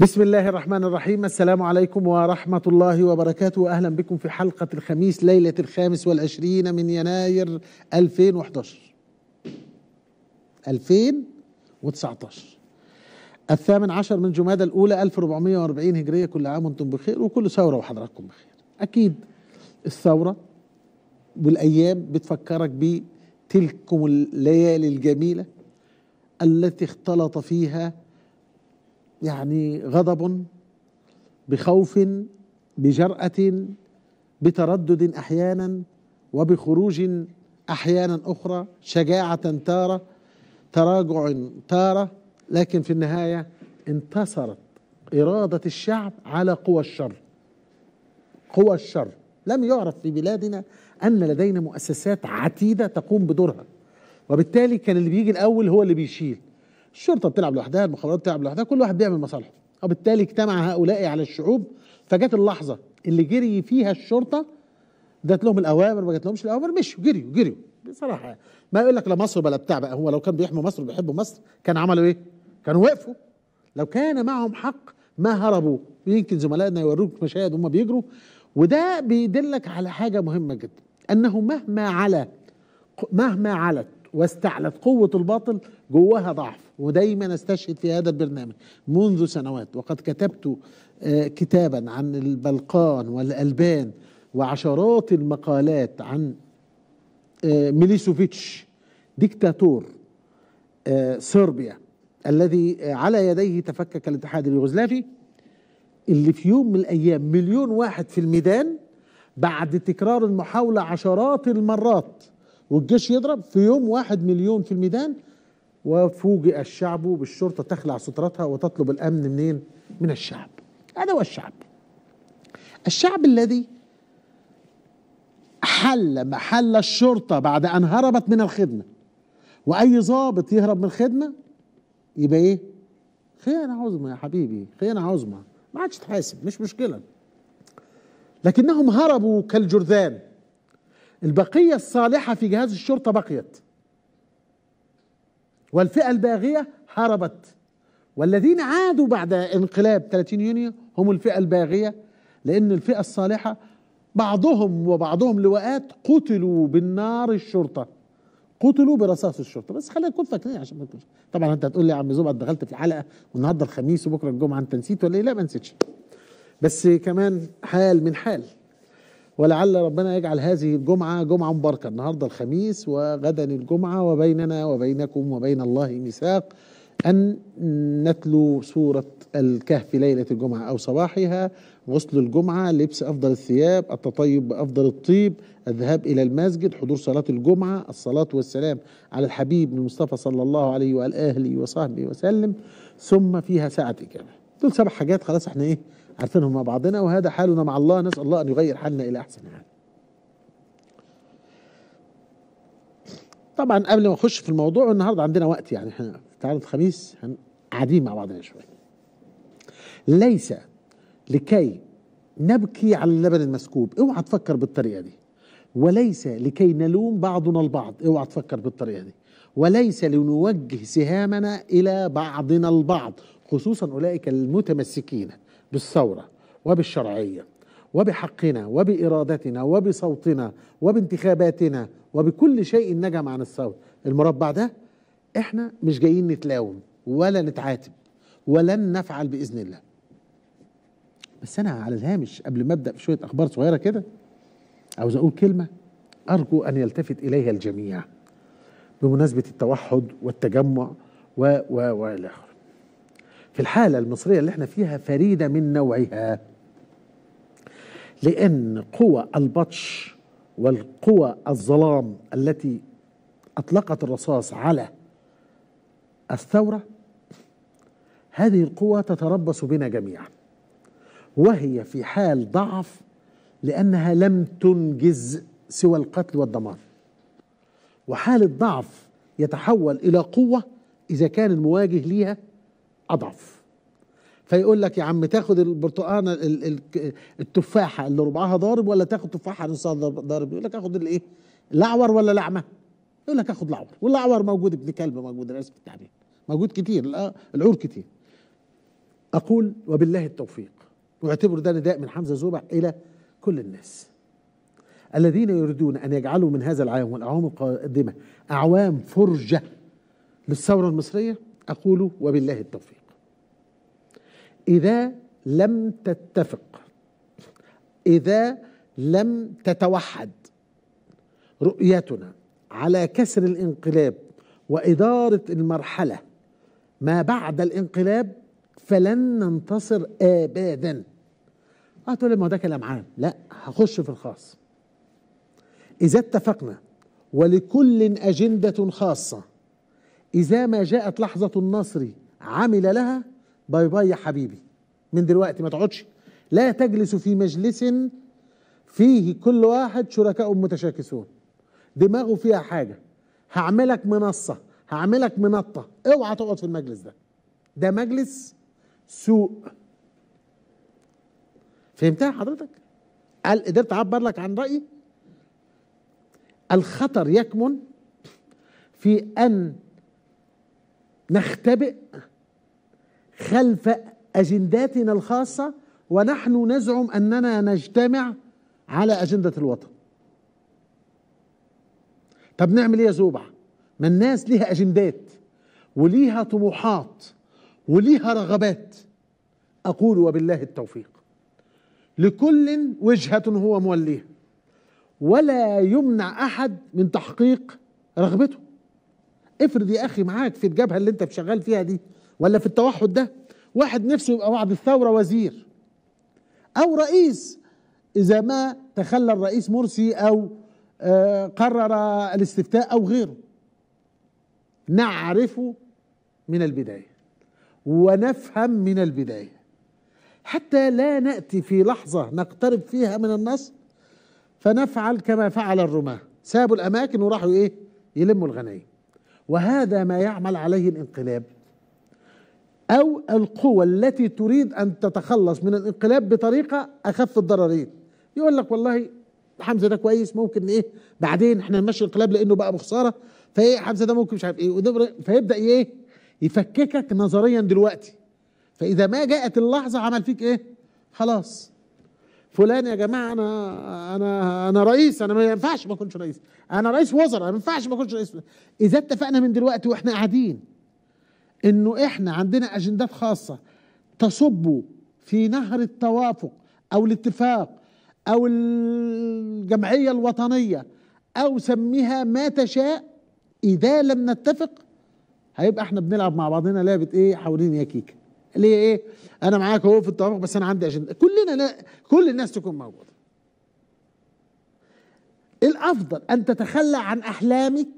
بسم الله الرحمن الرحيم السلام عليكم ورحمة الله وبركاته أهلا بكم في حلقة الخميس ليلة الخامس والعشرين من يناير 2011 2019 الثامن عشر من جمادى الأولى 1440 هجرية كل عام وأنتم بخير وكل ثورة وحضراتكم بخير أكيد الثورة والأيام بتفكرك بتلكم الليالي الجميلة التي اختلط فيها يعني غضب بخوف بجرأة بتردد أحيانا وبخروج أحيانا أخرى شجاعة تارة تراجع تارة لكن في النهاية انتصرت إرادة الشعب على قوى الشر قوى الشر لم يعرف في بلادنا أن لدينا مؤسسات عتيدة تقوم بدورها وبالتالي كان اللي بيجي الأول هو اللي بيشيل الشرطه بتلعب لوحدها المخابرات بتلعب لوحدها كل واحد بيعمل مصالحه وبالتالي اجتمع هؤلاء على الشعوب فجت اللحظه اللي جري فيها الشرطه جات لهم الاوامر ما جات لهمش الاوامر مشوا جريوا جريوا بصراحه يعني. ما يقول لك لا مصر بلا بتاع بقى هو لو كان بيحموا مصر وبيحبوا مصر كان عملوا ايه؟ كانوا وقفوا لو كان معهم حق ما هربوا يمكن زملائنا يوروك مشاهد هم بيجروا وده بيدلك على حاجه مهمه جدا انه مهما على مهما علت واستعلت قوة الباطل جواها ضعف ودايما استشهد في هذا البرنامج منذ سنوات وقد كتبت آه، كتابا عن البلقان والألبان وعشرات المقالات عن آه، ميليسوفيتش ديكتاتور آه، صربيا الذي على يديه تفكك الاتحاد اليوغوسلافي اللي في يوم من الأيام مليون واحد في الميدان بعد تكرار المحاولة عشرات المرات والجيش يضرب في يوم واحد مليون في الميدان وفوجئ الشعب بالشرطة تخلع سترتها وتطلب الأمن منين؟ من الشعب هذا هو الشعب الشعب الذي حل محل الشرطة بعد أن هربت من الخدمة وأي ظابط يهرب من الخدمة يبقى إيه؟ خيانة عظمى يا حبيبي خيانة عظمى ما عادش تحاسب مش مشكلة لكنهم هربوا كالجرذان البقية الصالحة في جهاز الشرطة بقيت والفئة الباغية هربت والذين عادوا بعد انقلاب 30 يونيو هم الفئة الباغية لأن الفئة الصالحة بعضهم وبعضهم لواءات قتلوا بالنار الشرطة قتلوا برصاص الشرطه بس خلينا نكون فاكرين عشان ما تكونش طبعا انت هتقول لي يا عم زوبق دخلت في الحلقه والنهارده الخميس وبكره الجمعه انت نسيت ولا ايه لا ما نسيتش بس كمان حال من حال ولعل ربنا يجعل هذه الجمعة جمعة مباركة النهاردة الخميس وغدا الجمعة وبيننا وبينكم وبين الله ميثاق أن نتلو سورة الكهف ليلة الجمعة أو صباحها غسل الجمعة لبس أفضل الثياب التطيب بأفضل الطيب الذهاب إلى المسجد حضور صلاة الجمعة الصلاة والسلام على الحبيب المصطفى صلى الله عليه وآله وصحبه وسلم ثم فيها ساعة إجابة دول سبع حاجات خلاص احنا ايه عارفينهم مع بعضنا وهذا حالنا مع الله نسأل الله أن يغير حالنا إلى أحسن حال طبعا قبل ما أخش في الموضوع النهارده عندنا وقت يعني احنا تعالوا الخميس قاعدين مع بعضنا شويه ليس لكي نبكي على اللبن المسكوب اوعى تفكر بالطريقه دي وليس لكي نلوم بعضنا البعض اوعى تفكر بالطريقه دي وليس لنوجه سهامنا الى بعضنا البعض خصوصا اولئك المتمسكين بالثوره وبالشرعيه وبحقنا وبارادتنا وبصوتنا وبانتخاباتنا وبكل شيء نجم عن الثوره المربع ده احنا مش جايين نتلاوم ولا نتعاتب ولن نفعل باذن الله بس انا على الهامش قبل ما ابدا في شوية اخبار صغيره كده عاوز اقول كلمه ارجو ان يلتفت اليها الجميع بمناسبه التوحد والتجمع و و والى اخره في الحالة المصرية اللي احنا فيها فريدة من نوعها لأن قوى البطش والقوى الظلام التي أطلقت الرصاص على الثورة هذه القوى تتربص بنا جميعا وهي في حال ضعف لأنها لم تنجز سوى القتل والدمار وحالة ضعف يتحول إلى قوة إذا كان المواجه ليها اضعف فيقول لك يا عم تاخد البرتقانه التفاحه اللي ربعها ضارب ولا تاخد تفاحه نصها ضارب يقول لك اخد الايه الاعور ولا الاعمى يقول لك اخد الاعور والاعور موجود ابن كلب موجود رئيس التعبير موجود كتير العور كتير اقول وبالله التوفيق واعتبر ده نداء من حمزه زوبع الى كل الناس الذين يريدون ان يجعلوا من هذا العام والاعوام القادمه اعوام فرجه للثوره المصريه أقول وبالله التوفيق إذا لم تتفق إذا لم تتوحد رؤيتنا على كسر الانقلاب وإدارة المرحلة ما بعد الانقلاب فلن ننتصر أبدا هتقول آه، لي ما ده كلام عام لا هخش في الخاص إذا اتفقنا ولكل أجندة خاصة إذا ما جاءت لحظة النصر عمل لها باي باي يا حبيبي من دلوقتي ما تقعدش لا تجلس في مجلس فيه كل واحد شركاء متشاكسون دماغه فيها حاجة هعملك منصة هعملك منطة اوعى تقعد في المجلس ده ده مجلس سوء فهمتها حضرتك قال قدرت اعبر لك عن رايي الخطر يكمن في ان نختبئ خلف اجنداتنا الخاصه ونحن نزعم اننا نجتمع على اجنده الوطن طب نعمل ايه يا زوبع ما الناس ليها اجندات وليها طموحات وليها رغبات اقول وبالله التوفيق لكل وجهه هو موليها ولا يمنع احد من تحقيق رغبته افرض يا اخي معاك في الجبهه اللي انت شغال فيها دي ولا في التوحد ده واحد نفسه يبقى بعد الثوره وزير او رئيس اذا ما تخلى الرئيس مرسي او آه، قرر الاستفتاء او غيره نعرفه من البدايه ونفهم من البدايه حتى لا ناتي في لحظه نقترب فيها من النص فنفعل كما فعل الرماه سابوا الاماكن وراحوا ايه يلموا الغنايم وهذا ما يعمل عليه الانقلاب أو القوى التي تريد أن تتخلص من الانقلاب بطريقة أخف الضررين يقول لك والله حمزة ده كويس ممكن إيه بعدين إحنا نمشي الانقلاب لأنه بقى بخسارة فإيه حمزة ده ممكن مش عارف إيه فيبدأ إيه يفككك نظريا دلوقتي فإذا ما جاءت اللحظة عمل فيك إيه خلاص فلان يا جماعه انا انا انا رئيس انا ما ينفعش ما اكونش رئيس انا رئيس وزراء ما ينفعش ما اكونش رئيس اذا اتفقنا من دلوقتي واحنا قاعدين انه احنا عندنا اجندات خاصه تصب في نهر التوافق او الاتفاق او الجمعيه الوطنيه او سميها ما تشاء اذا لم نتفق هيبقى احنا بنلعب مع بعضنا لعبه ايه حوالين يا كيكه اللي هي ايه انا معاك اهو في التوافق بس انا عندي اجنده كلنا لا كل الناس تكون موجوده الافضل ان تتخلى عن احلامك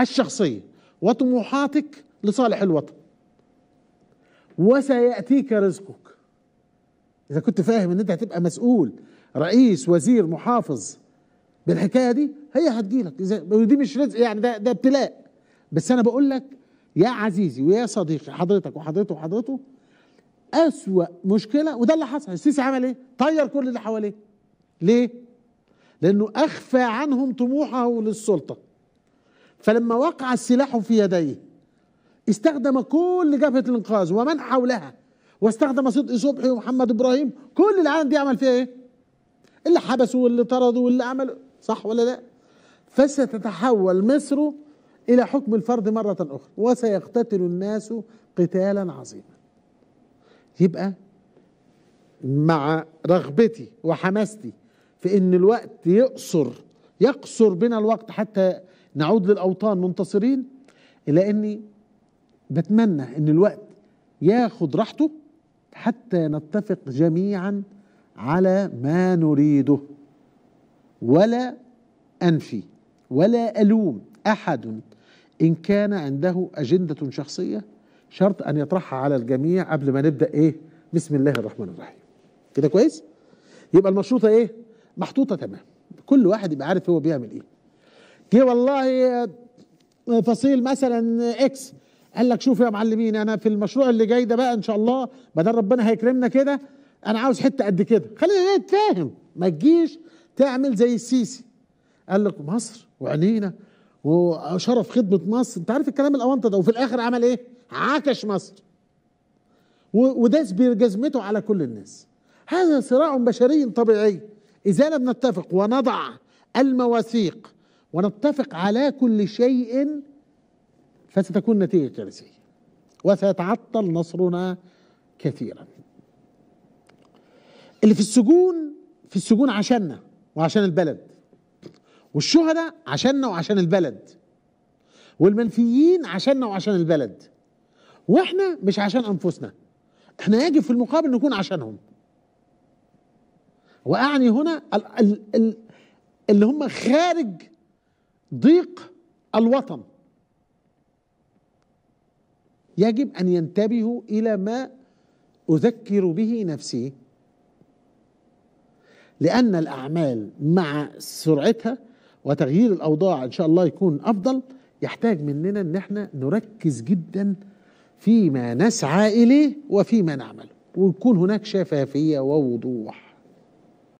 الشخصيه وطموحاتك لصالح الوطن وسياتيك رزقك اذا كنت فاهم ان انت هتبقى مسؤول رئيس وزير محافظ بالحكايه دي هي هتجيلك اذا ودي مش رزق يعني ده ده ابتلاء بس انا بقول لك يا عزيزي ويا صديقي حضرتك وحضرته وحضرته أسوأ مشكلة وده اللي حصل السيسي عمل إيه؟ طير كل اللي حواليه ليه؟ لأنه أخفى عنهم طموحه للسلطة فلما وقع السلاح في يديه استخدم كل جبهة الإنقاذ ومن حولها واستخدم صدقي صبحي ومحمد إبراهيم كل العالم دي عمل فيها إيه؟ اللي حبسوا واللي طردوا واللي عملوا صح ولا لا؟ فستتحول مصر إلى حكم الفرد مرة أخرى وسيقتتل الناس قتالا عظيما يبقى مع رغبتي وحماستي في ان الوقت يقصر يقصر بنا الوقت حتى نعود للاوطان منتصرين الا اني بتمنى ان الوقت ياخد راحته حتى نتفق جميعا على ما نريده ولا انفي ولا الوم احد إن كان عنده أجندة شخصية شرط أن يطرحها على الجميع قبل ما نبدأ إيه بسم الله الرحمن الرحيم كده كويس يبقى المشروطة إيه محطوطة تمام كل واحد يبقى عارف هو بيعمل إيه جه والله فصيل مثلا إكس قال لك شوف يا معلمين أنا في المشروع اللي جاي ده بقى إن شاء الله ما دام ربنا هيكرمنا كده أنا عاوز حتة قد كده خلينا نتفاهم ما تجيش تعمل زي السيسي قال لك مصر وعينينا وشرف خدمه مصر انت عارف الكلام الاونطه ده وفي الاخر عمل ايه عكش مصر وداس بجزمته على كل الناس هذا صراع بشري طبيعي اذا لم نتفق ونضع المواثيق ونتفق على كل شيء فستكون نتيجه كارثيه وسيتعطل نصرنا كثيرا اللي في السجون في السجون عشاننا وعشان البلد والشهداء عشاننا وعشان البلد والمنفيين عشاننا وعشان البلد واحنا مش عشان انفسنا احنا يجب في المقابل نكون عشانهم واعني هنا ال ال ال اللي هم خارج ضيق الوطن يجب ان ينتبهوا الى ما اذكر به نفسي لان الاعمال مع سرعتها وتغيير الاوضاع ان شاء الله يكون افضل يحتاج مننا ان احنا نركز جدا فيما نسعى اليه وفيما نعمله ويكون هناك شفافيه ووضوح